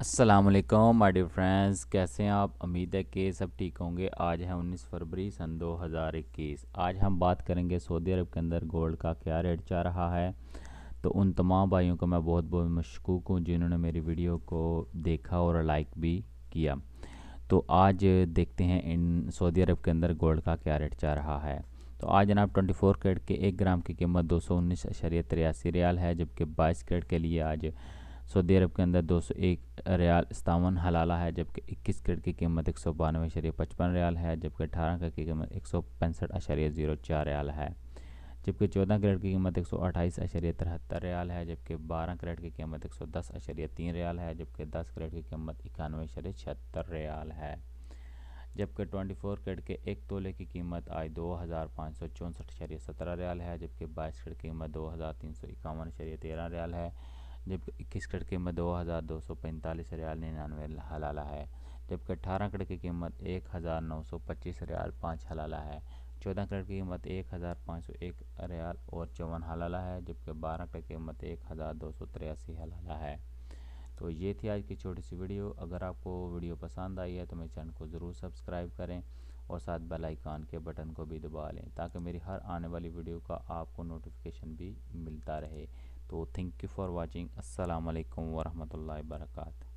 असलकम my dear friends कैसे हैं आप उम्मीद है कि सब ठीक होंगे आज है 19 फरवरी सन 2021 आज हम बात करेंगे सऊदी अरब के अंदर गोल्ड का क्या रेट चाह रहा है तो उन तमाम भाइयों को मैं बहुत बहुत मशकूक हूँ जिन्होंने मेरी वीडियो को देखा और लाइक भी किया तो आज देखते हैं इन सऊदी अरब के अंदर गोल्ड का क्या रेट चाह रहा है तो आज जनाब 24 कैरेट के एक ग्राम की कीमत दो सौ रियाल है जबकि बाईस कैरेट के लिए आज सऊदी अरब के अंदर दो सौ एक रियाल सतावन हलाला है जबकि इक्कीस करेट की कीमत एक सौ बानवे अशरिया पचपन रियाल है जबकि अठारह क्रेड की कीमत एक सौ पैंसठ अशरिया ज़ीरो चार रियाल है जबकि चौदह क्रेड की कीमत एक सौ अट्ठाईस अशरिया तिहत्तर रियाल है जबकि बारह करेट की कीमत एक सौ दस अशरिया तीन रियाल है जबकि दस करेट की कीमत इक्यानवे अशरिया छिहत्तर रियाल है जबकि 24 कैरेट के एक तोले की कीमत आज दो हज़ार पाँच सौ चौंसठ शरीय सत्रह रियाल है जबकि बाईस क्रेड की कीमत दो हज़ार तीन सौ इक्यावन शरीय तेरह रियाल है जबकि इक्कीस कट की कीमत दो हज़ार दो सौ पैंतालीस रियाल निन्यानवे हलाला है जबकि अठारह कट की कीमत एक हज़ार नौ सौ पच्चीस रियाल पाँच हलाला है चौदह कट की कीमत एक हज़ार पाँच सौ एक रियाल और चौवन हलाला है जबकि बारह कट की कीमत एक हज़ार दो सौ तिरासी हलाला है तो ये थी आज की छोटी सी वीडियो अगर आपको वीडियो पसंद आई है तो मेरे चैनल को ज़रूर सब्सक्राइब करें और साथ बेल आइकन के बटन को भी दबा लें ताकि मेरी हर आने वाली वीडियो का आपको नोटिफिकेशन भी मिलता रहे तो थैंक यू फॉर वाचिंग अस्सलाम वालेकुम वरहमतुल्लाहि